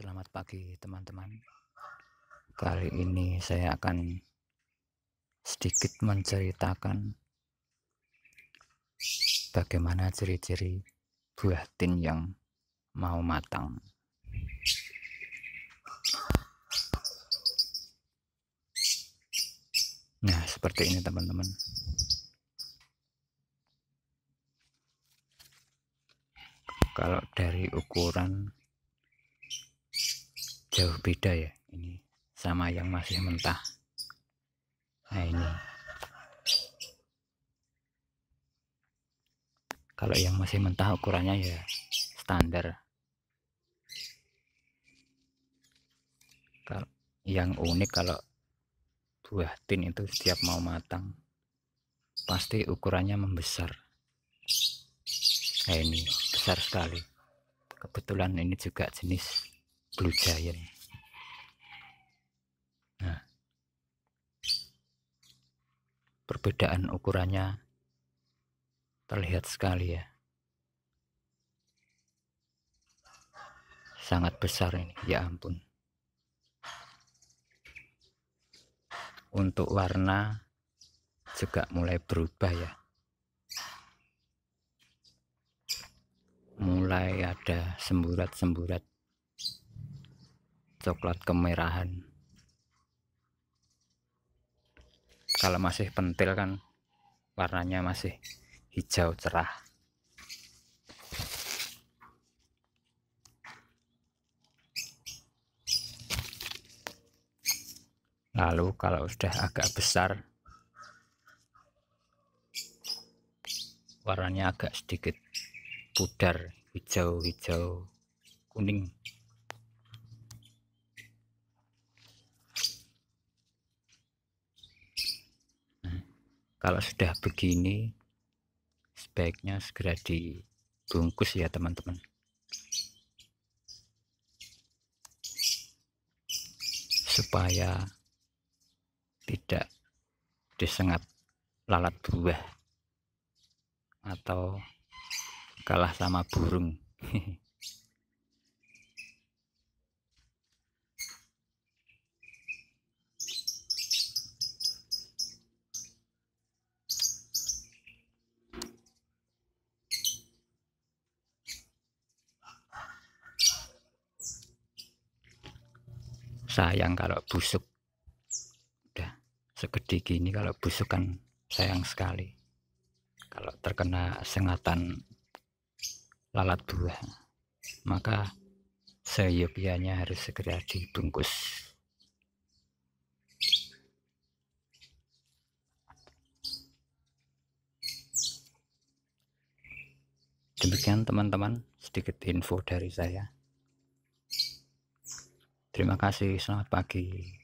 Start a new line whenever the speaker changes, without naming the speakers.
Selamat pagi teman-teman Kali ini saya akan sedikit menceritakan Bagaimana ciri-ciri buah tin yang mau matang Nah seperti ini teman-teman kalau dari ukuran jauh beda ya ini sama yang masih mentah nah ini kalau yang masih mentah ukurannya ya standar kalau yang unik kalau buah tin itu setiap mau matang pasti ukurannya membesar nah ini besar sekali kebetulan ini juga jenis Blue Giant. Nah, perbedaan ukurannya terlihat sekali ya. Sangat besar ini, ya ampun. Untuk warna juga mulai berubah ya. Mulai ada semburat-semburat coklat kemerahan kalau masih pentil kan warnanya masih hijau cerah lalu kalau sudah agak besar warnanya agak sedikit pudar hijau-hijau kuning kalau sudah begini sebaiknya segera dibungkus ya teman-teman supaya tidak disengat lalat buah atau kalah sama burung sayang kalau busuk udah segede gini kalau busuk kan sayang sekali kalau terkena sengatan lalat buah maka seyogianya harus segera dibungkus demikian teman-teman sedikit info dari saya Terima kasih, selamat pagi.